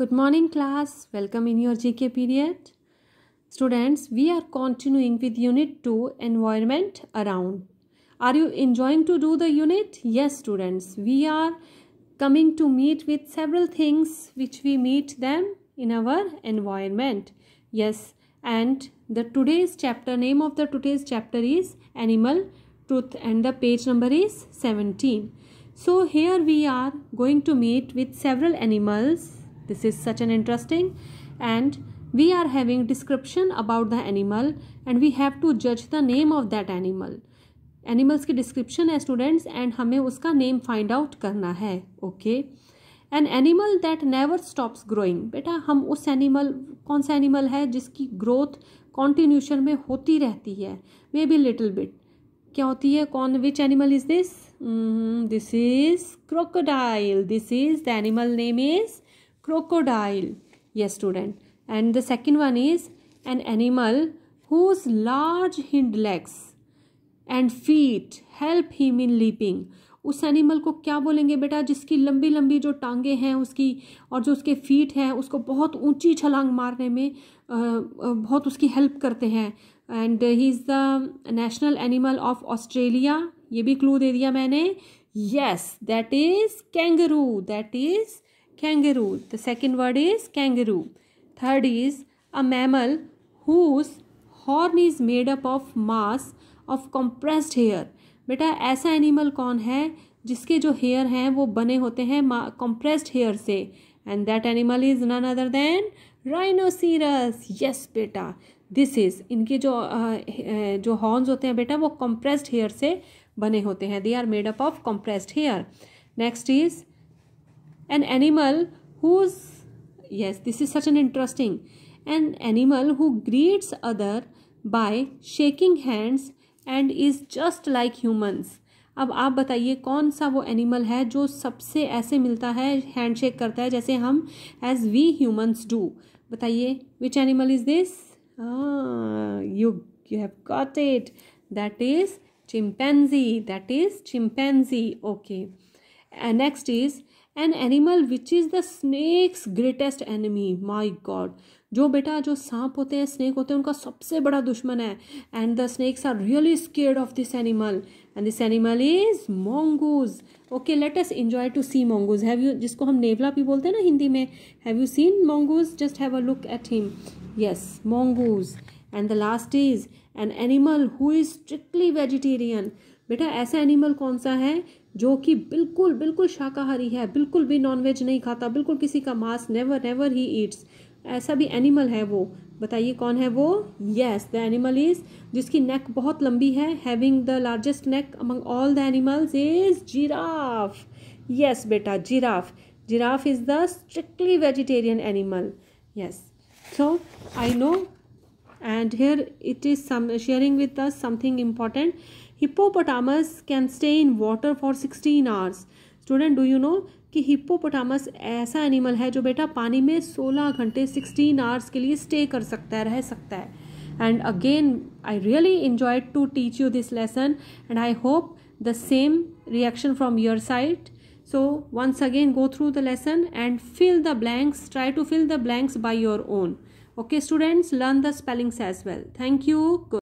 Good morning class. Welcome in your GK period. Students, we are continuing with unit 2 environment around. Are you enjoying to do the unit? Yes students, we are coming to meet with several things which we meet them in our environment. Yes and the today's chapter name of the today's chapter is animal truth and the page number is 17. So here we are going to meet with several animals This is such an interesting and we are having description about the animal and we have to judge the name of that animal. Animals की description है students and हमें उसका name find out करना है okay an animal that never stops growing बेटा हम उस animal कौन सा एनिमल है जिसकी ग्रोथ कॉन्टिन्यूशन में होती रहती है मे बी लिटिल बिट क्या होती है कौन which animal is this this is crocodile this is the animal name is crocodile yes student and the second one is an animal whose large hind legs and feet help him in leaping उस animal को क्या बोलेंगे बेटा जिसकी लंबी लंबी जो टांगे हैं उसकी और जो उसके फीट हैं उसको बहुत ऊंची छलांग मारने में बहुत उसकी हेल्प करते हैं and he is the national animal of Australia ये भी क्लू दे दिया मैंने yes that is kangaroo that is kangaroo. The second word is kangaroo. Third is a mammal whose horn is made up of mass of compressed hair. बेटा ऐसा animal कौन है जिसके जो हेयर हैं वो बने होते हैं कंप्रेस्ड हेयर से and that animal is none other than rhinoceros yes बेटा दिस इज़ इनके जो uh, जो हॉर्न्स होते हैं बेटा वो कंप्रेस्ड हेयर से बने होते हैं they are made up of compressed hair next is an animal who's yes this is such an interesting an animal who greets other by shaking hands and is just like humans अब आप बताइए कौन सा वो animal है जो सबसे ऐसे मिलता है हैंडशेक करता है जैसे हम एज वी ह्यूमंस डू बताइए which animal is this you you have got it that is chimpanzee that is chimpanzee okay and next is an animal which is the snakes greatest enemy my god जो बेटा जो सांप होते हैं snake होते हैं उनका सबसे बड़ा दुश्मन है and the snakes are really scared of this animal and this animal is mongoose okay let us enjoy to see mongoose have you जिसको हम नेवला भी बोलते हैं ना हिंदी में have you seen mongoose just have a look at him yes mongoose and the last is an animal who is strictly vegetarian बेटा ऐसा एनिमल कौन सा है जो कि बिल्कुल बिल्कुल शाकाहारी है बिल्कुल भी नॉनवेज नहीं खाता बिल्कुल किसी का मांस नेवर नेवर ही ईट्स ऐसा भी एनिमल है वो बताइए कौन है वो येस द एनिमल इज जिसकी नेक बहुत लंबी है having the largest neck among all the animals is giraffe yes बेटा giraffe giraffe is the strictly vegetarian animal yes so I know and here it is some sharing with us something important hippopotamus can stay in water for 16 hours student do you know कि hippopotamus ऐसा animal है जो बेटा पानी में 16 घंटे 16 hours के लिए स्टे कर सकता है रह सकता है and again I really enjoyed to teach you this lesson and I hope the same reaction so once again go through the lesson and fill the blanks try to fill the blanks by your own Okay students, learn the spellings as well. Thank you.